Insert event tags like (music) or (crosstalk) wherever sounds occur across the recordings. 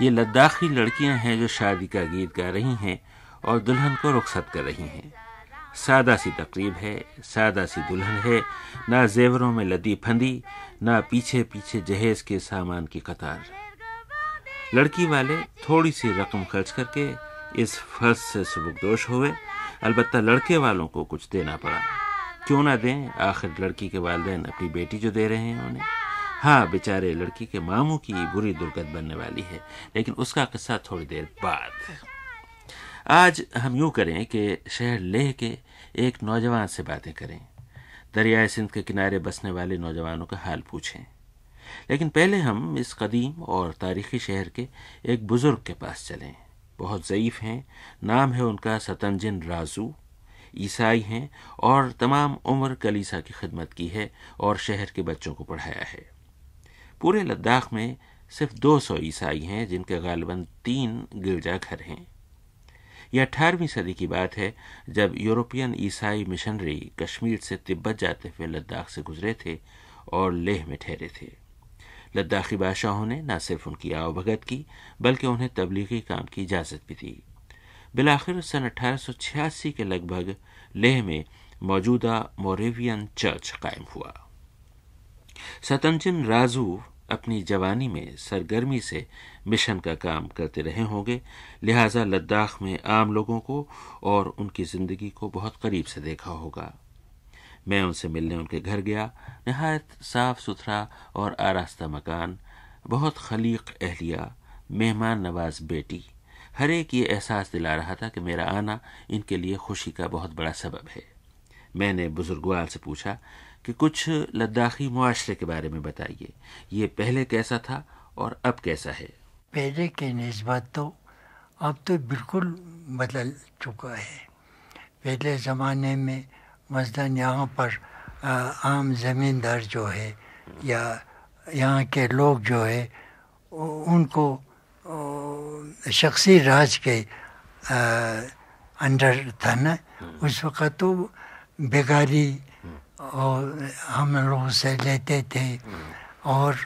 ये लद्दाखी लड़कियां हैं जो शादी का गीत गा रही हैं और दुल्हन को रुखसत कर रही हैं सादा सी तकरीब है सादा सी दुल्हन है ना जेवरों में लदी फंदी ना पीछे पीछे जहेज के सामान की कतार लड़की वाले थोड़ी सी रकम खर्च करके इस फर्ज से सबकदोश हुए अलबत् लड़के वालों को कुछ देना पड़ा क्यों ना दें आखिर लड़की के वालदेन अपनी बेटी जो दे रहे हैं उन्हें हाँ बेचारे लड़की के मामू की बुरी दुर्गत बनने वाली है लेकिन उसका किस्सा थोड़ी देर बाद आज हम यूँ करें कि शहर लेह के एक नौजवान से बातें करें दरियाए सिंध के किनारे बसने वाले नौजवानों का हाल पूछें लेकिन पहले हम इस कदीम और तारीखी शहर के एक बुज़ुर्ग के पास चलें बहुत ज़यीफ़ हैं नाम है उनका सतनजिन राजू ईसाई हैं और तमाम उम्र कलीसा की खिदमत की है और शहर के बच्चों को पढ़ाया है पूरे लद्दाख में सिर्फ 200 ईसाई हैं जिनके गालबन तीन गिरजाघर हैं यह अठारहवीं सदी की बात है जब यूरोपियन ईसाई मिशनरी कश्मीर से तिब्बत जाते हुए लद्दाख से गुजरे थे और लेह में ठहरे थे लद्दाखी बादशाहों ने न सिर्फ उनकी आवभगत की बल्कि उन्हें तबलीगी काम की इजाज़त भी दी बिलाखिर सन अठारह के लगभग लेह में मौजूदा मोरेवियन चर्च कायम हुआ सतनचिन राजू अपनी जवानी में सरगर्मी से मिशन का काम करते रहे होंगे लिहाजा लद्दाख में आम लोगों को और उनकी ज़िंदगी को बहुत करीब से देखा होगा मैं उनसे मिलने उनके घर गया नहायत साफ सुथरा और आरास्ता मकान बहुत खलीक अहलिया मेहमान नवाज बेटी हर एक ये एहसास दिला रहा था कि मेरा आना इनके लिए खुशी का बहुत बड़ा सबब है मैंने बुजुर्गवाल से पूछा कि कुछ लद्दाखी माशरे के बारे में बताइए ये पहले कैसा था और अब कैसा है पहले के नस्बत तो अब तो बिल्कुल बदल चुका है पहले ज़माने में मसलन यहाँ पर आम ज़मींदार जो है या यहाँ के लोग जो है उनको शख्सी राज के अंडर था ना हम्म। उस वक़्त तो बेगारी और हम लोगों से लेते थे और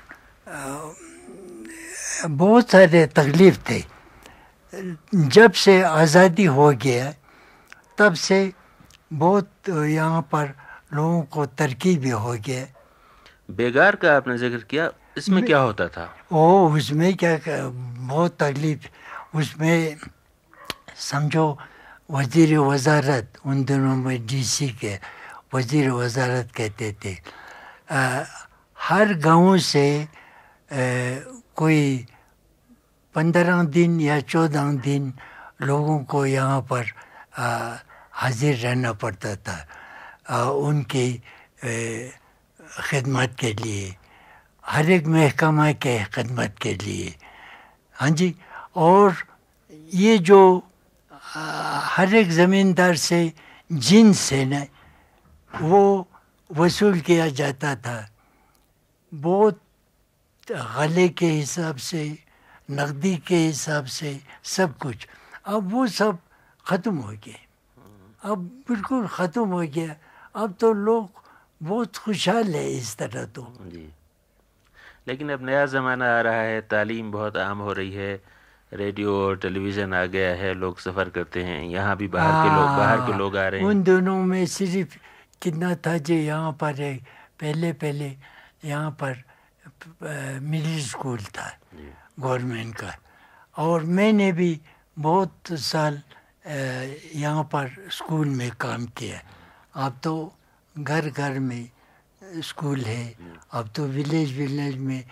बहुत सारे तकलीफ थे जब से आज़ादी हो गया तब से बहुत यहाँ पर लोगों को तरक्की भी हो गया बेगार का आपने जिक्र किया इसमें क्या होता था ओ उसमें क्या बहुत तकलीफ उसमें समझो वजीर वजारत उन दिनों में डीसी के वजीर वजारत कहते थे आ, हर गांव से आ, कोई पंद्रह दिन या चौदह दिन लोगों को यहाँ पर आ, हाजिर रहना पड़ता था आ, उनकी खदमत के लिए हर एक महकमा के खदमत के लिए हाँ जी और ये जो आ, हर एक ज़मींदार से जिन से न वो वसूल किया जाता था बहुत गले के हिसाब से नकदी के हिसाब से सब कुछ अब वो सब ख़त्म हो गए अब बिल्कुल ख़त्म हो गया अब तो लोग बहुत खुशहाल है इस तरह तो जी लेकिन अब नया ज़माना आ रहा है तालीम बहुत आम हो रही है रेडियो और टेलीविज़न आ गया है लोग सफ़र करते हैं यहाँ भी बाहर आ, के लोग बाहर के हाँ। लोग आ रहे हैं उन दोनों में सिर्फ कितना था जो यहाँ पर एक पहले पहले यहाँ पर मिडिल स्कूल था गवर्नमेंट का और मैंने भी बहुत साल यहाँ पर स्कूल में काम किया अब तो घर घर में स्कूल है अब तो विलेज विलेज में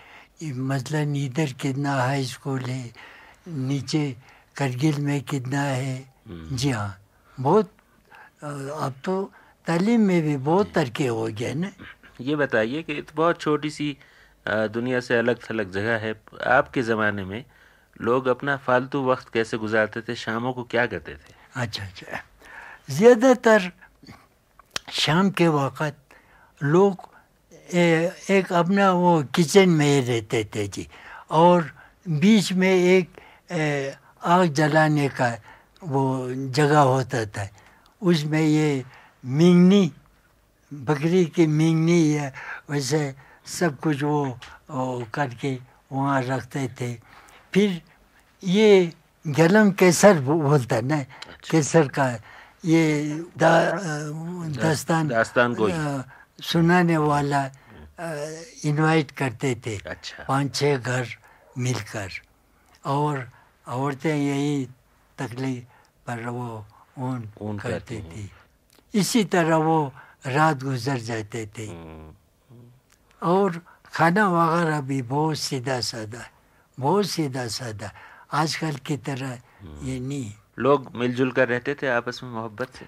मसला इधर कितना हाई स्कूल है नीचे करगिल में कितना है हम्म। जी हाँ बहुत अब तो तालीम में भी बहुत तरक्की हो गया ना ये बताइए कि तो बहुत छोटी सी दुनिया से अलग थलग जगह है आपके ज़माने में लोग अपना फालतू वक्त कैसे गुजारते थे शामों को क्या करते थे अच्छा अच्छा ज़्यादातर शाम के वक़्त लोग ए, एक अपना वो किचन में रहते थे जी और बीच में एक ए, आग जलाने का वो जगह होता था उसमें ये मिंगनी बकरी की मिंगनी है वैसे सब कुछ वो, वो करके वहाँ रखते थे फिर ये गलम केसर बोलता है ना अच्छा। केसर का ये दास्तान दास्तान को सुनाने वाला इनवाइट करते थे अच्छा। पाँच छः घर मिलकर और औरतें यही तकलीफ पर वो ऊन करती थी इसी तरह वो रात गुजर जाते थे हम्म। और खाना वगैरह भी बहुत सीधा साधा बहुत सीधा साधा आजकल की तरह हम्म। ये नहीं लोग मिलजुल कर रहते थे आपस में मोहब्बत से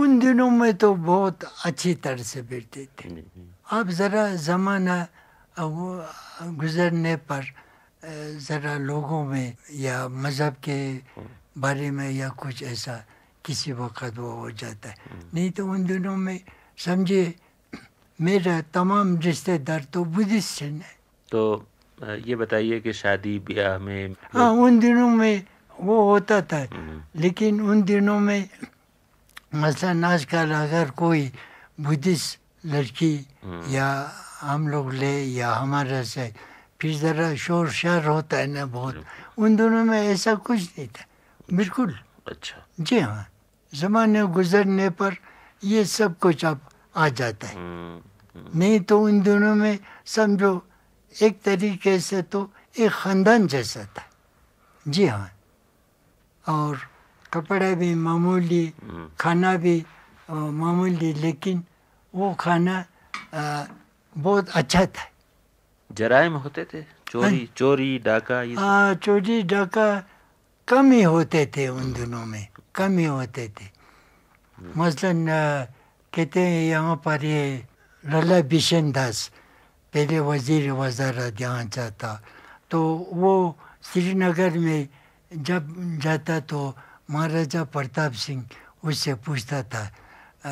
उन दिनों में तो बहुत अच्छी तरह से बैठते थे हम्म, अब ज़रा ज़माना वो गुजरने पर ज़रा लोगों में या मज़हब के बारे में या कुछ ऐसा किसी वक्त वो हो जाता है नहीं तो उन दिनों में समझिए मेरा तमाम रिश्तेदार तो बुद्धिस्ट हैं तो ये बताइए कि शादी ब्याह में हाँ उन दिनों में वो होता था हम्म। लेकिन उन दिनों में नाच आजकल अगर कोई बुद्धिस्ट लड़की हम्म। या हम लोग ले या हमारे से फिर ज़रा शोर शर होता है ना बहुत उन दोनों में ऐसा कुछ नहीं था अच्छा। बिल्कुल अच्छा जी हाँ ज़माने गुजरने पर ये सब कुछ अब आ जाता है नहीं तो उन दिनों में समझो एक तरीके से तो एक ख़ानदान जैसा था जी हाँ और कपड़े भी मामूली खाना भी मामूली लेकिन वो खाना आ, बहुत अच्छा था जराइम होते थे चोरी हाँ। चोरी डाका ये आ, हाँ, चोरी डाका कम ही होते थे उन दिनों में कम ही होते थे मसलन कहते हैं यहाँ पर ये लल्ला बिशन दास पहले वजीर वजारत यहाँ जाता तो वो श्रीनगर में जब जाता तो महाराजा प्रताप सिंह उससे पूछता था आ,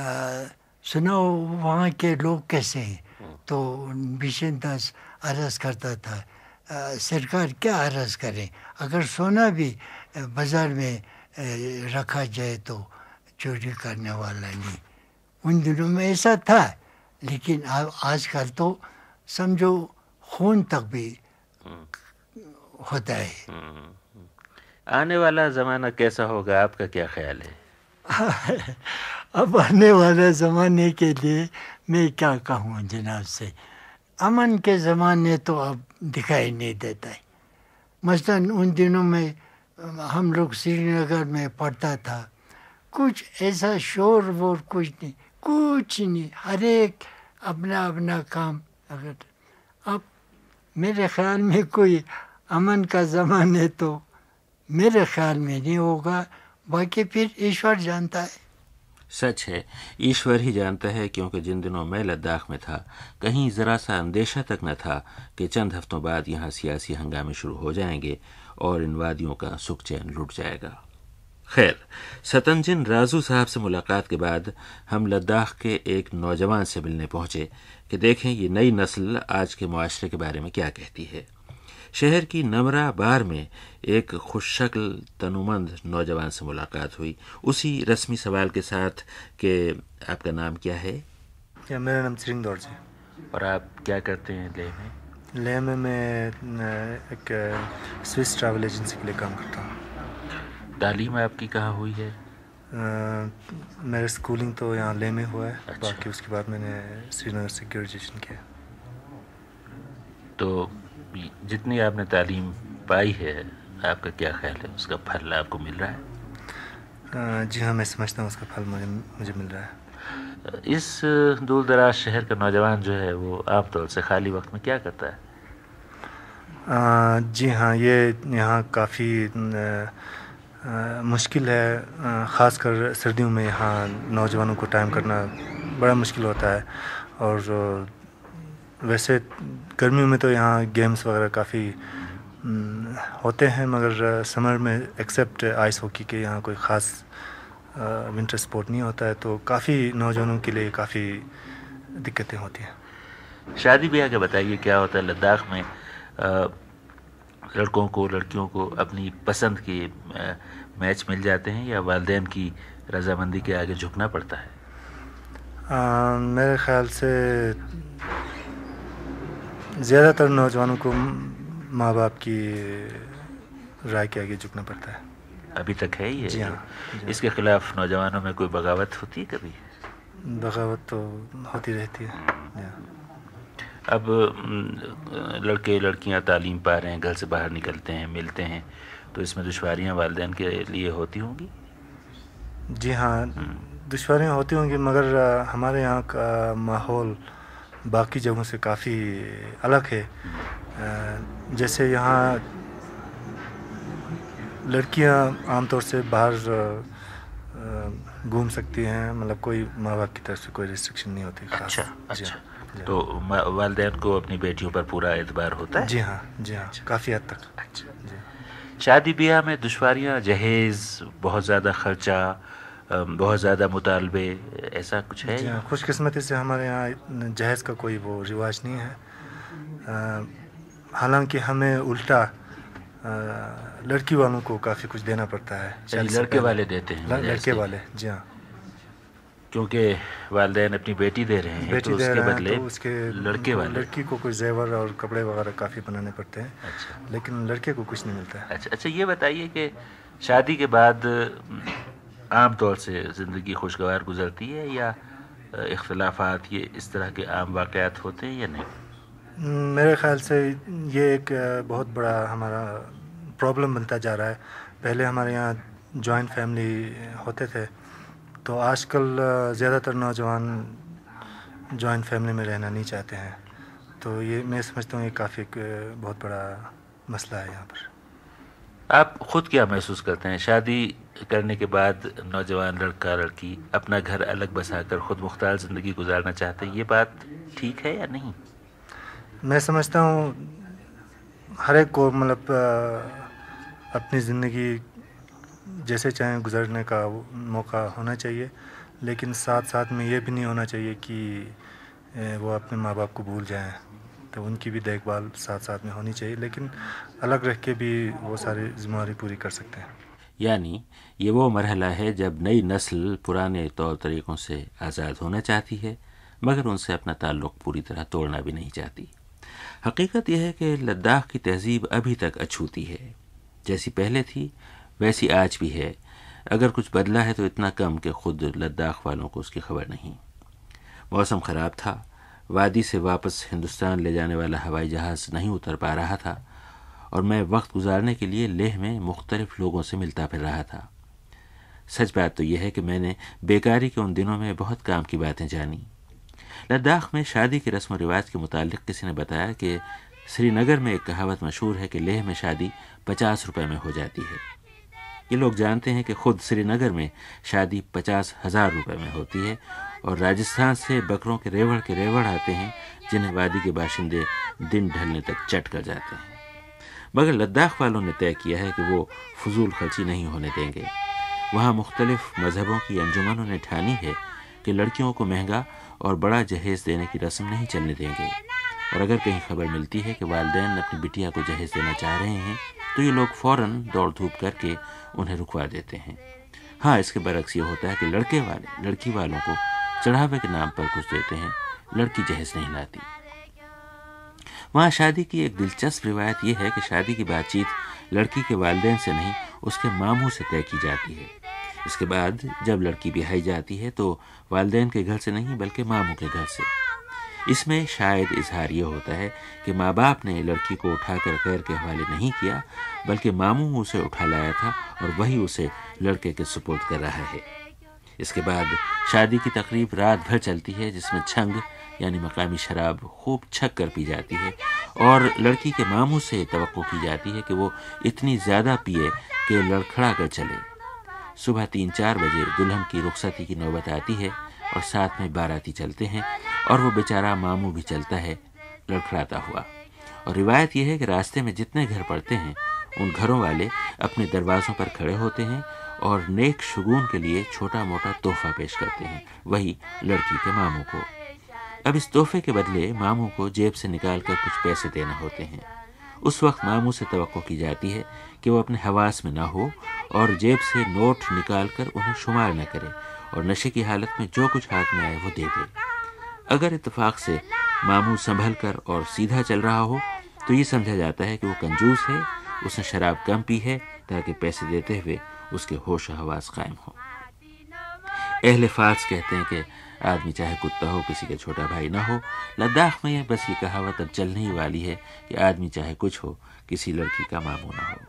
वहाँ के लोग कैसे हैं तो बिशन दास अरस करता था आ, सरकार क्या आरस करें अगर सोना भी बाज़ार में रखा जाए तो चोरी करने वाला नहीं उन दिनों में ऐसा था लेकिन आजकल तो समझो खून तक भी होता है आने वाला ज़माना कैसा होगा आपका क्या ख्याल है (laughs) अब आने वाले ज़माने के लिए मैं क्या कहूँ जनाब से अमन के ज़माने तो अब दिखाई नहीं देता है मसलन उन दिनों में हम लोग श्रीनगर में पढ़ता था कुछ ऐसा शोर वोर कुछ नहीं कुछ नहीं हर एक अपना अपना काम अगर अब मेरे ख्याल में कोई अमन का जमान है तो मेरे ख्याल में नहीं होगा बाकी फिर ईश्वर जानता है सच है ईश्वर ही जानता है क्योंकि जिन दिनों मैं लद्दाख में था कहीं ज़रा सा अंदेशा तक न था कि चंद हफ्तों बाद यहाँ सियासी हंगामे शुरू हो जाएंगे और इन वादियों का सुख चैन लुट जाएगा खैर सतनजिन राजू साहब से मुलाकात के बाद हम लद्दाख के एक नौजवान से मिलने पहुंचे कि देखें ये नई नस्ल आज के माशरे के बारे में क्या कहती है शहर की नमरा बार में एक खुशशक्ल तनुमंद नौजवान से मुलाकात हुई उसी रस्मी सवाल के साथ के आपका नाम क्या है क्या मेरा नाम सिंह दौड़ है और आप क्या करते हैं लेह में ले में मैं एक स्विस ट्रैवल एजेंसी के लिए काम करता हूँ तालीम आपकी कहाँ हुई है uh, मेरा स्कूलिंग तो यहाँ ले में हुआ है अच्छा। बाकी उसके बाद मैंने श्रीनगर से ग्रेजुएशन किया तो जितनी आपने तालीम पाई है आपका क्या ख्याल है उसका फल आपको मिल रहा है uh, जी हाँ मैं समझता हूँ उसका फल मुझे मुझे मिल रहा है इस दूर दराज शहर का नौजवान जो है वो आमतौर से खाली वक्त में क्या करता है जी हाँ ये यहाँ काफ़ी मुश्किल है ख़ासकर सर्दियों में यहाँ नौजवानों को टाइम करना बड़ा मुश्किल होता है और वैसे गर्मियों में तो यहाँ गेम्स वगैरह काफ़ी होते हैं मगर समर में एक्सेप्ट आइस हॉकी के यहाँ कोई ख़ास विंटर स्पोर्ट नहीं होता है तो काफ़ी नौजवानों के लिए काफ़ी दिक्कतें होती हैं शादी ब्याह आगे बताइए क्या होता है लद्दाख में लड़कों को लड़कियों को अपनी पसंद के मैच मिल जाते हैं या वालदे की रजामंदी के आगे झुकना पड़ता है आ, मेरे ख्याल से ज़्यादातर नौजवानों को माँ बाप की राय के आगे झुकना पड़ता है अभी तक है ही हाँ, जी हाँ, इसके खिलाफ नौजवानों में कोई बगावत होती है कभी बगावत तो होती रहती है हम्म। हाँ। अब लड़के लड़कियां तालीम पा रहे हैं घर से बाहर निकलते हैं मिलते हैं तो इसमें दुशारियाँ वालदे के लिए होती होंगी जी हाँ हम्म। दुशारियाँ होती होंगी मगर हमारे यहाँ का माहौल बाकी जगहों से काफ़ी अलग है जैसे यहाँ लड़कियाँ आमतौर से बाहर घूम सकती हैं मतलब कोई माँ बाप की तरफ से कोई रिस्ट्रिक्शन नहीं होती अच्छा हाँ। अच्छा तो वाले को अपनी बेटियों पर पूरा एतबार होता है जी हाँ जी हाँ अच्छा। काफ़ी हद तक अच्छा शादी ब्याह में दुशारियाँ जहेज़ बहुत ज़्यादा ख़र्चा बहुत ज़्यादा मुतालबे ऐसा कुछ है हाँ, खुशकस्मती से हमारे यहाँ जहेज़ का कोई वो रिवाज नहीं है हालांकि हमें उल्टा लड़की वालों को काफ़ी कुछ देना पड़ता है लड़के वाले देते हैं लड़के वाले जी हाँ क्योंकि वाले अपनी बेटी दे रहे हैं बेटी तो दे उसके रहे बदले तो उसके लड़के वाले लड़की को कुछ जेवर और कपड़े वगैरह काफ़ी बनाने पड़ते हैं अच्छा लेकिन लड़के को कुछ नहीं मिलता है अच्छा अच्छा ये बताइए कि शादी के बाद आम तौर से ज़िंदगी खुशगवार गुजरती है या इख्तलाफात ये इस तरह के आम वाक़ होते हैं या नहीं मेरे ख़्याल से ये एक बहुत बड़ा हमारा प्रॉब्लम बनता जा रहा है पहले हमारे यहाँ जॉइंट फैमिली होते थे तो आजकल ज़्यादातर नौजवान जॉइंट फैमिली में रहना नहीं चाहते हैं तो ये मैं समझता हूँ ये काफ़ी बहुत बड़ा मसला है यहाँ पर आप ख़ुद क्या महसूस करते हैं शादी करने के बाद नौजवान लड़का लड़की अपना घर अलग बसा कर ख़ुद मुख्तार ज़िंदगी गुजारना चाहते हैं ये बात ठीक है या नहीं मैं समझता हूँ हर एक को मतलब अपनी ज़िंदगी जैसे चाहें गुजरने का मौका होना चाहिए लेकिन साथ साथ में ये भी नहीं होना चाहिए कि वो अपने माँ बाप को भूल जाएं तो उनकी भी देखभाल साथ साथ में होनी चाहिए लेकिन अलग रह के भी वो सारी जिम्मेवारी पूरी कर सकते हैं यानी ये वो मरहला है जब नई नस्ल पुराने तौर तरीक़ों से आज़ाद होना चाहती है मगर उनसे अपना ताल्लुक पूरी तरह तोड़ना भी नहीं चाहती हकीकत यह है कि लद्दाख की तहजीब अभी तक अछूती है जैसी पहले थी वैसी आज भी है अगर कुछ बदला है तो इतना कम कि खुद लद्दाख वालों को उसकी खबर नहीं मौसम ख़राब था वादी से वापस हिंदुस्तान ले जाने वाला हवाई जहाज़ नहीं उतर पा रहा था और मैं वक्त गुजारने के लिए लेह में मुख्तलिफ लोगों से मिलता फिर रहा था सच बात तो यह है कि मैंने बेकारी के उन दिनों में बहुत काम की बातें जानी लद्दाख में शादी के रस्म व रिवाज के मुतालिक किसी ने बताया कि श्रीनगर में एक कहावत मशहूर है कि लेह में शादी पचास रुपये में हो जाती है ये लोग जानते हैं कि खुद श्रीनगर में शादी पचास हज़ार रुपये में होती है और राजस्थान से बकरों के रेवड़ के रेवड़ आते हैं जिन्हें वादी के बाशिंदे दिन ढलने तक चट कर जाते हैं मगर लद्दाख वालों ने तय किया है कि वो फजूल खर्ची नहीं होने देंगे वहाँ मुख्तलिफ मजहबों की अंजुमनों ने ठानी है कि लड़कियों को महंगा और बड़ा जहेज देने की रस्म नहीं चलने देंगे और अगर कहीं खबर मिलती है कि वालदेन अपनी बिटिया को जहेज देना चाह रहे हैं तो ये लोग फ़ौर दौड़ धूप करके उन्हें रुकवा देते हैं हाँ इसके बरक्स ये होता है कि लड़के वाले लड़की वालों को चढ़ावे के नाम पर कुछ देते हैं लड़की जहेज नहीं लाती वहाँ शादी की एक दिलचस्प रिवायत यह है कि शादी की बातचीत लड़की के वालदेन से नहीं उसके मामू से तय की जाती है इसके बाद जब लड़की बिहाई जाती है तो वालदे के घर से नहीं बल्कि मामू के घर से इसमें शायद इजहार ये होता है कि माँ बाप ने लड़की को उठाकर गैर के हवाले नहीं किया बल्कि मामू उसे उठा लाया था और वही उसे लड़के के सपोर्ट कर रहा है इसके बाद शादी की तकरीब रात भर चलती है जिसमें छंग यानी मकामी शराब खूब छक कर पी जाती है और लड़की के मामू से तो की जाती है कि वो इतनी ज़्यादा पिए कि लड़खड़ा कर चले सुबह तीन चार बजे दुल्हन की रुखसती की नौबत आती है और साथ में बाराती चलते हैं और वो बेचारा मामू भी चलता है लड़खड़ाता हुआ और रिवायत यह है कि रास्ते में जितने घर पड़ते हैं उन घरों वाले अपने दरवाज़ों पर खड़े होते हैं और नेक शगुन के लिए छोटा मोटा तोहफा पेश करते हैं वही लड़की के मामू को अब इस तोहफे के बदले मामू को जेब से निकाल कर कुछ पैसे देना होते हैं उस वक्त मामू से तो की जाती है कि वो अपने हवास में ना हो और जेब से नोट निकाल कर उन्हें शुमार न करे और नशे की हालत में जो कुछ हाथ में आए वो दे दे अगर इतफाक से मामू संभल कर और सीधा चल रहा हो तो ये समझा जाता है कि वो कंजूस है उसने शराब कम पी है ताकि पैसे देते हुए उसके होश हवास कायम हो अहल फार्स कहते हैं कि आदमी चाहे कुत्ता हो किसी का छोटा भाई ना हो लद्दाख में यह बस ये कहावत अब चलने ही वाली है कि आदमी चाहे कुछ हो किसी लड़की का मामू ना हो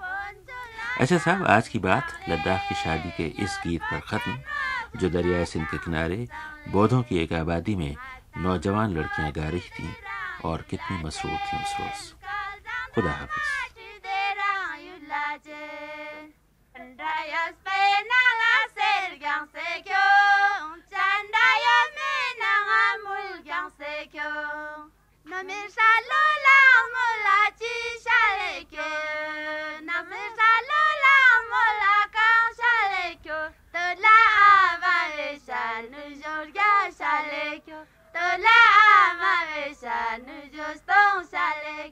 अच्छा साहब आज की बात लद्दाख की शादी के इस गीत पर ख़त्म जो दरियाए सिंध के किनारे बौद्धों की एक आबादी में नौजवान लड़कियां गा रही थीं और कितनी मसरूर थीं उस रोज़ खुदा हाफिज़ Mami Shalola Mama Besha, nous juste on s'allait